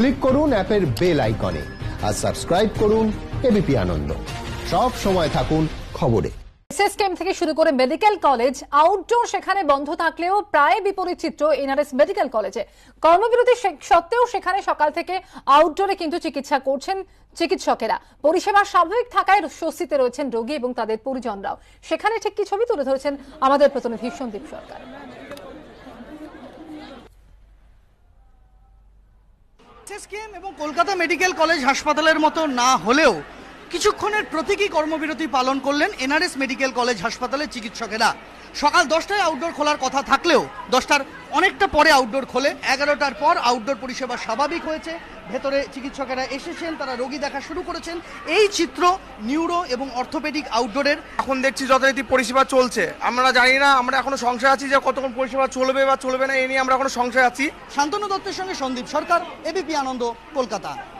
click করুন অ্যাপের bell আইকনে আর সাবস্ক্রাইব করুন এবিপি আনন্দ সব সময় থাকুন খবরে এসএস ক্যাম্প থেকে শুরু করে মেডিকেল কলেজ আউটডোর সেখানে বন্ধ থাকলেও প্রায় বিপরীত চিত্র এনআরএস মেডিকেল কলেজে কর্মবিরতি সত্ত্বেও সেখানে সকাল থেকে আউটডোরে কিন্তু চিকিৎসা করছেন চিকিৎসকেরা পরিষেবা স্বাভাবিক থাকায় স্বস্তিতে রয়েছেন রোগী এবং তাদের পরিজনরাও সেখানে ঠিক কি ছবি তুলে ধরেছেন আমাদের প্রতিনিধি সন্দীপ সরকার এইচএসকেএম এবং কলকাতা মেডিকেল কলেজ হাসপাতালের মতো না হলেও কিছুক্ষণের প্রতীকী কর্মবিরতি পালন করলেন এনআরএস মেডিকেল কলেজ হাসপাতালের চিকিৎসকেরা সকাল দশটায় আউটডোর খোলার কথা থাকলেও দশটার পরে আউটডোর খোলে এগারোটার পর আউটডোর পরিষেবা স্বাভাবিক হয়েছে ভেতরে চিকিৎসকেরা এসেছেন তারা রোগী দেখা শুরু করেছেন এই চিত্র নিউরো এবং অর্থোপেডিক আউটডোরের এখন দেখছি যথারীতি পরিষেবা চলছে আমরা জানি না আমরা এখনো সংশয় আছি যে কতক্ষণ পরিষেবা চলবে বা চলবে না এ নিয়ে আমরা এখনো সংশয় আছি শান্তনু দত্তের সঙ্গে সন্দীপ সরকার এবিপি আনন্দ কলকাতা